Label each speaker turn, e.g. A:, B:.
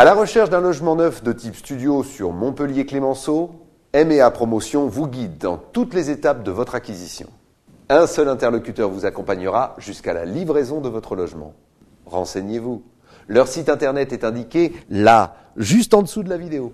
A: À la recherche d'un logement neuf de type studio sur Montpellier-Clémenceau, MEA Promotion vous guide dans toutes les étapes de votre acquisition. Un seul interlocuteur vous accompagnera jusqu'à la livraison de votre logement. Renseignez-vous. Leur site internet est indiqué là, juste en dessous de la vidéo.